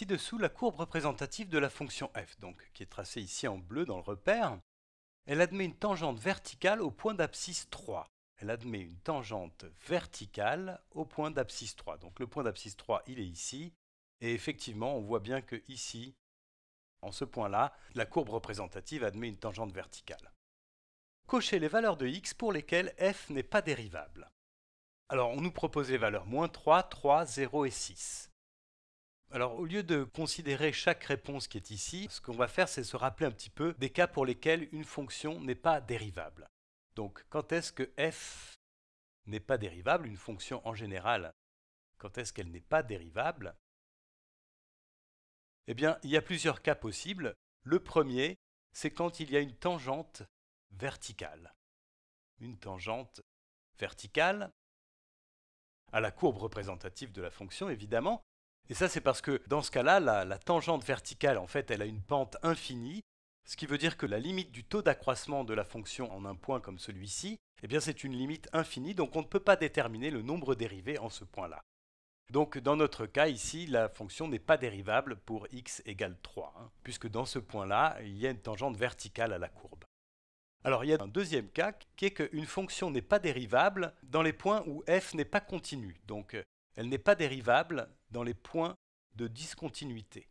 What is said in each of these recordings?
ci-dessous la courbe représentative de la fonction f, qui est tracée ici en bleu dans le repère. Elle admet une tangente verticale au point d'abscisse 3. Elle admet une tangente verticale au point d'abscisse 3. Donc le point d'abscisse 3, il est ici. Et effectivement, on voit bien que ici, en ce point-là, la courbe représentative admet une tangente verticale. Cochez les valeurs de x pour lesquelles f n'est pas dérivable. Alors, on nous propose les valeurs 3, 3, 0 et 6. Alors au lieu de considérer chaque réponse qui est ici, ce qu'on va faire c'est se rappeler un petit peu des cas pour lesquels une fonction n'est pas dérivable. Donc quand est-ce que f n'est pas dérivable, une fonction en général, quand est-ce qu'elle n'est pas dérivable Eh bien, il y a plusieurs cas possibles. Le premier, c'est quand il y a une tangente verticale. Une tangente verticale à la courbe représentative de la fonction, évidemment, et ça, c'est parce que dans ce cas-là, la, tangente verticale, en fait, elle a une pente infinie, ce qui veut dire que la limite du taux d'accroissement de la fonction en un point comme celui-ci, eh bien, c'est une limite infinie, donc on ne peut pas déterminer le nombre dérivé en ce point-là. Donc dans notre cas ici, la fonction n'est pas dérivable pour x égale 3, hein, puisque dans ce point-là, il y a une tangente verticale à la courbe. Alors il y a un deuxième cas qui est qu'une fonction n'est pas dérivable dans les points où f n'est pas continu, Donc elle n'est pas dérivable dans les points de discontinuité.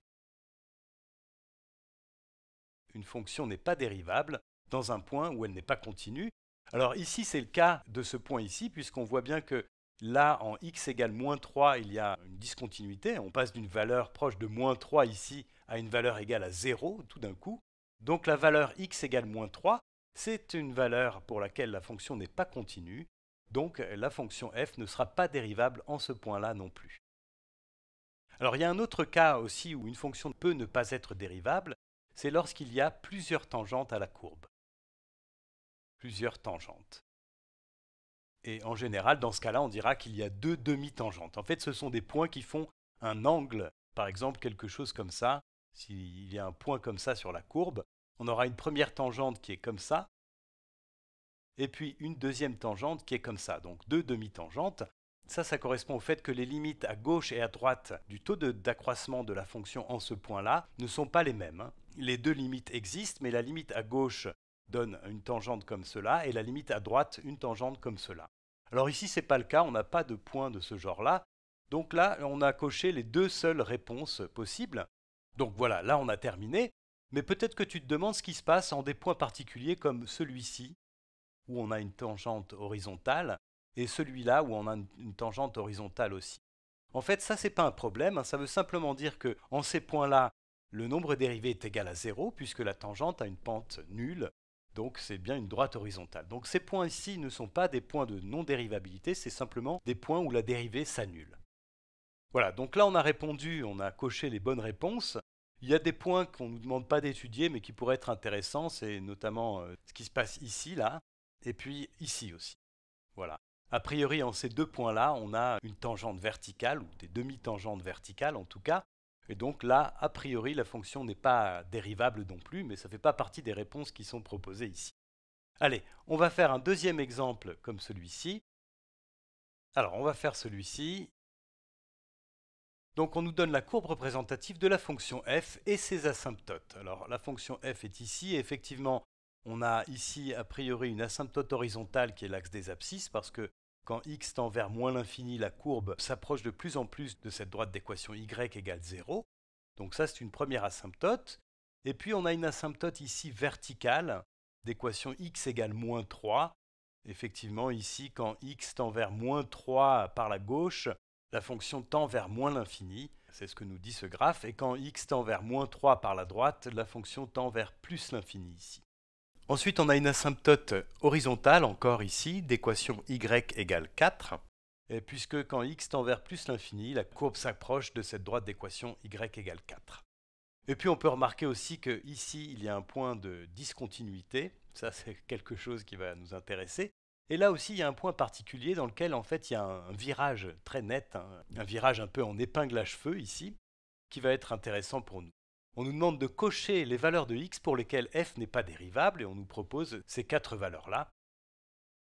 Une fonction n'est pas dérivable dans un point où elle n'est pas continue. Alors ici, c'est le cas de ce point ici, puisqu'on voit bien que là, en x égale moins 3, il y a une discontinuité. On passe d'une valeur proche de moins 3 ici à une valeur égale à 0 tout d'un coup. Donc la valeur x égale moins 3, c'est une valeur pour laquelle la fonction n'est pas continue. Donc la fonction f ne sera pas dérivable en ce point-là non plus. Alors il y a un autre cas aussi où une fonction peut ne pas être dérivable, c'est lorsqu'il y a plusieurs tangentes à la courbe. Plusieurs tangentes. Et en général, dans ce cas-là, on dira qu'il y a deux demi-tangentes. En fait, ce sont des points qui font un angle, par exemple quelque chose comme ça. S'il y a un point comme ça sur la courbe, on aura une première tangente qui est comme ça, et puis une deuxième tangente qui est comme ça, donc deux demi-tangentes. Ça, ça correspond au fait que les limites à gauche et à droite du taux d'accroissement de, la fonction en ce point-là ne sont pas les mêmes. Hein. Les deux limites existent, mais la limite à gauche donne une tangente comme cela, et la limite à droite une tangente comme cela. Alors ici, ce n'est pas le cas, on n'a pas de point de ce genre-là. Donc là, on a coché les deux seules réponses possibles. Donc voilà, là on a terminé. Mais peut-être que tu te demandes ce qui se passe en des points particuliers comme celui-ci, où on a une tangente horizontale, et celui-là où on a une tangente horizontale aussi. En fait, ça, ce n'est pas un problème, hein. ça veut simplement dire que, en ces points-là, le nombre dérivé est égal à 0, puisque la tangente a une pente nulle, donc c'est bien une droite horizontale. Donc ces points ici ne sont pas des points de non-dérivabilité, c'est simplement des points où la dérivée s'annule. Voilà, donc là on a répondu, on a coché les bonnes réponses. Il y a des points qu'on ne nous demande pas d'étudier mais qui pourraient être intéressants, c'est notamment euh, ce qui se passe ici, là et puis ici aussi. Voilà. A priori, en ces deux points-là, on a une tangente verticale, ou des demi-tangentes verticales en tout cas, et donc là, a priori, la fonction n'est pas dérivable non plus, mais ça ne fait pas partie des réponses qui sont proposées ici. Allez, on va faire un deuxième exemple comme celui-ci. Alors, on va faire celui-ci. Donc, on nous donne la courbe représentative de la fonction f et ses asymptotes. Alors, la fonction f est ici, et effectivement, on a ici a priori une asymptote horizontale qui est l'axe des abscisses parce que quand x tend vers moins l'infini, la courbe s'approche de plus en plus de cette droite d'équation y égale 0. Donc ça c'est une première asymptote. Et puis on a une asymptote ici verticale d'équation x égale moins 3. Effectivement ici quand x tend vers moins 3 par la gauche, la fonction tend vers moins l'infini, c'est ce que nous dit ce graphe, et quand x tend vers moins 3 par la droite, la fonction tend vers plus l'infini ici. Ensuite, on a une asymptote horizontale, encore ici, d'équation y égale 4, puisque quand x tend vers plus l'infini, la courbe s'approche de cette droite d'équation y égale 4. Et puis on peut remarquer aussi qu'ici, il y a un point de discontinuité, ça c'est quelque chose qui va nous intéresser. Et là aussi il y a un point particulier dans lequel en fait il y a un virage très net, un, hein, un virage un peu en épingle à cheveux ici, qui va être intéressant pour nous. On nous demande de cocher les valeurs de x pour lesquelles f n'est pas dérivable et on nous propose ces quatre valeurs-là.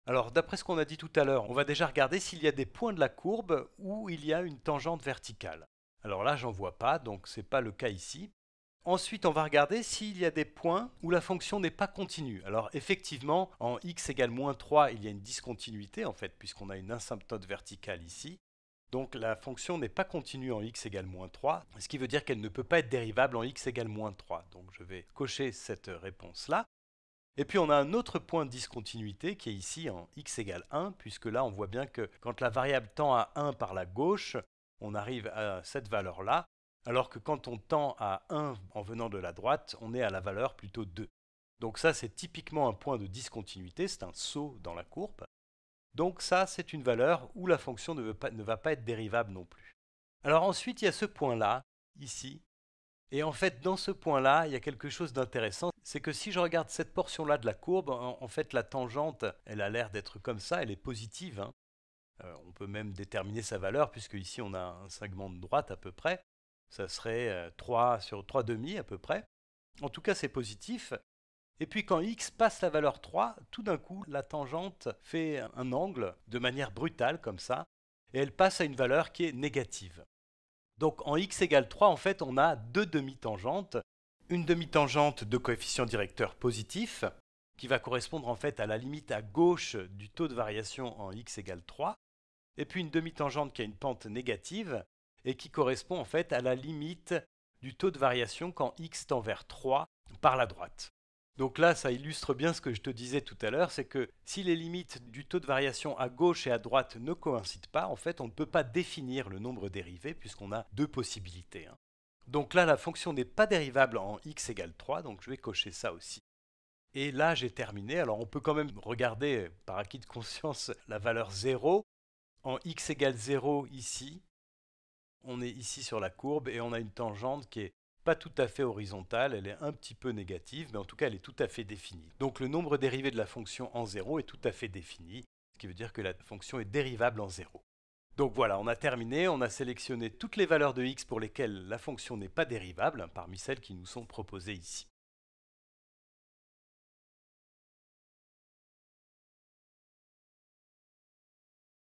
Alors d'après ce qu'on a dit tout à l'heure, on va déjà regarder s'il y a des points de la courbe où il y a une tangente verticale. Alors là, j'en vois pas, donc ce n'est pas le cas ici. Ensuite, on va regarder s'il y a des points où la fonction n'est pas continue. Alors effectivement, en x égale moins 3, il y a une discontinuité en fait, puisqu'on a une asymptote verticale ici. Donc la fonction n'est pas continue en x égale moins 3, ce qui veut dire qu'elle ne peut pas être dérivable en x égale moins 3. Donc je vais cocher cette réponse-là. Et puis on a un autre point de discontinuité qui est ici en x égale 1, puisque là on voit bien que quand la variable tend à 1 par la gauche, on arrive à cette valeur-là, alors que quand on tend à 1 en venant de la droite, on est à la valeur plutôt 2. Donc ça c'est typiquement un point de discontinuité, c'est un saut dans la courbe. Donc ça, c'est une valeur où la fonction ne, va pas être dérivable non plus. Alors ensuite, il y a ce point-là, ici. Et en fait, dans ce point-là, il y a quelque chose d'intéressant. C'est que si je regarde cette portion-là de la courbe, en, fait, la tangente, elle a l'air d'être comme ça, elle est positive. Hein. Euh, on peut même déterminer sa valeur, puisque ici, on a un segment de droite à peu près. Ça serait 3 euh, sur 3,5 à peu près. En tout cas, c'est positif. Et puis quand x passe la valeur 3, tout d'un coup, la tangente fait un angle de manière brutale comme ça, et elle passe à une valeur qui est négative. Donc en x égale 3, en fait, on a deux demi-tangentes. Une demi-tangente de coefficient directeur positif, qui va correspondre en fait à la limite à gauche du taux de variation en x égale 3, et puis une demi-tangente qui a une pente négative, et qui correspond en fait à la limite du taux de variation quand x tend vers 3 par la droite. Donc là, ça illustre bien ce que je te disais tout à l'heure, c'est que si les limites du taux de variation à gauche et à droite ne coïncident pas, en fait, on ne peut pas définir le nombre dérivé puisqu'on a deux possibilités. Hein. Donc là, la fonction n'est pas dérivable en x égale 3, donc je vais cocher ça aussi. Et là, j'ai terminé. Alors on peut quand même regarder par acquis de conscience la valeur 0. En x égale 0 ici, on est ici sur la courbe et on a une tangente qui est pas tout à fait horizontale, elle est un petit peu négative, mais en tout cas elle est tout à fait définie. Donc le nombre dérivé de la fonction en 0 est tout à fait défini, ce qui veut dire que la fonction est dérivable en 0. Donc voilà, on a terminé, on a sélectionné toutes les valeurs de x pour lesquelles la fonction n'est pas dérivable, parmi celles qui nous sont proposées ici.